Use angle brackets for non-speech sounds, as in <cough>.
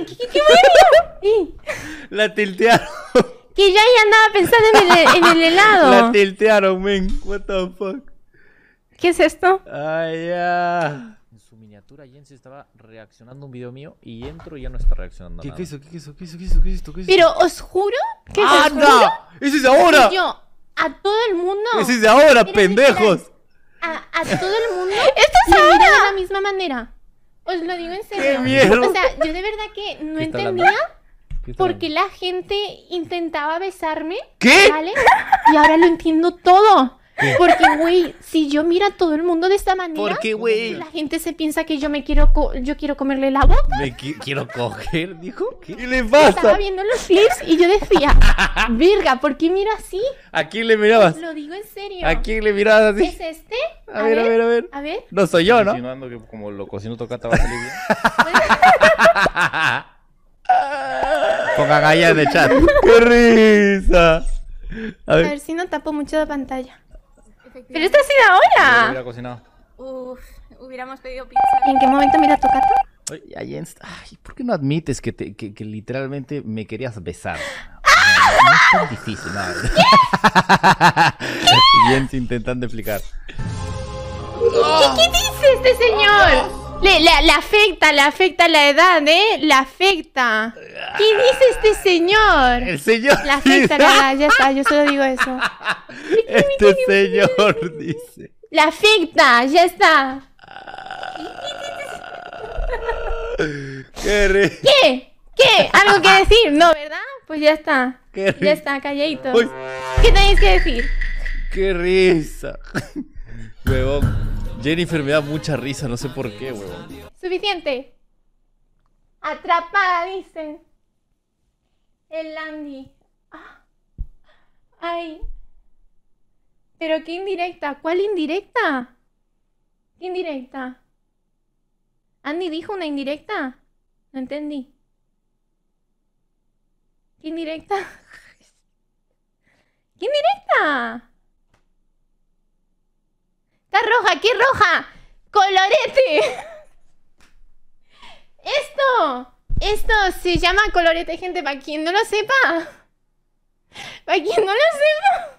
y ¿qué, qué, La tiltearon. Que yo ya andaba pensando en el, helado. La tiltearon, men. What the fuck. ¿Qué es esto? Ay, ya. En su miniatura, Jens estaba reaccionando un video mío y entro y ya no está reaccionando. ¿Qué, nada. ¿qué hizo? ¿Qué hizo? ¿Qué hizo? ¿Qué hizo? ¿Qué hizo? ¿Qué Pero os juro que. ¡Anda! ¡Eso es ahora! a todo el mundo. ¡Eso es ahora, pendejos! A, a todo el mundo. <laughs> ¡Esto es ahora! De la misma manera. Os lo digo en serio. O sea, yo de verdad que no entendía por qué la gente intentaba besarme. ¿Qué? Y ahora lo entiendo todo. ¿Qué? Porque, güey, si yo mira a todo el mundo de esta manera, qué, la gente se piensa que yo me quiero, yo quiero comerle la boca. Me quiero coger, dijo. ¿Qué, le pasa? Estaba viendo los clips y yo decía, <laughs> virga, ¿por qué mira así? ¿A quién le mirabas? Lo digo en serio. ¿A quién le mirabas así? ¿Es este? A, ver, a ver, a ver. A ver. No soy yo, ¿no? Insinuando que como lo cocino tocata va a salir bien. <laughs> Pongan allá en el chat. ¡Qué risa! A ver. a ver. si no tapo mucho la pantalla. Pero esta ha sido ahora. hubiera cocinado. Uf, hubiéramos pedido pizza. ¿Y en qué momento mira tocata? Ay, Jens, ay, ¿por qué no admites que, te, que, literalmente me querías besar? ¡Ah! No, es tan difícil, nada. <laughs> Jens intentando explicar. ¿Qué, qué dice este señor? Le, afecta, le afecta la edad, ¿eh? Le afecta. ¿Qué dice este señor? El señor. La afecta la edad, ya está, yo solo digo eso. <laughs> Este, este señor dice. La afecta, ya está. ¿Qué? ¿Qué? ¿Algo que decir? No, ¿verdad? Pues ya está. Ya está, calladito ¿Qué tenéis que decir? ¡Qué risa! Huevón. Jennifer me da mucha risa, no sé por qué, huevón. Suficiente. Atrapada, dicen. El Andy. Ah. Ay. Pero qué indirecta. ¿Cuál indirecta? ¿Qué indirecta? ¿Andy dijo una indirecta? No entendí. ¿Qué indirecta? <laughs> ¿Qué indirecta? roja, ¿qué roja? ¡Colorete! Esto, esto se llama colorete, gente, para quien no lo sepa. Para quien no lo sepa.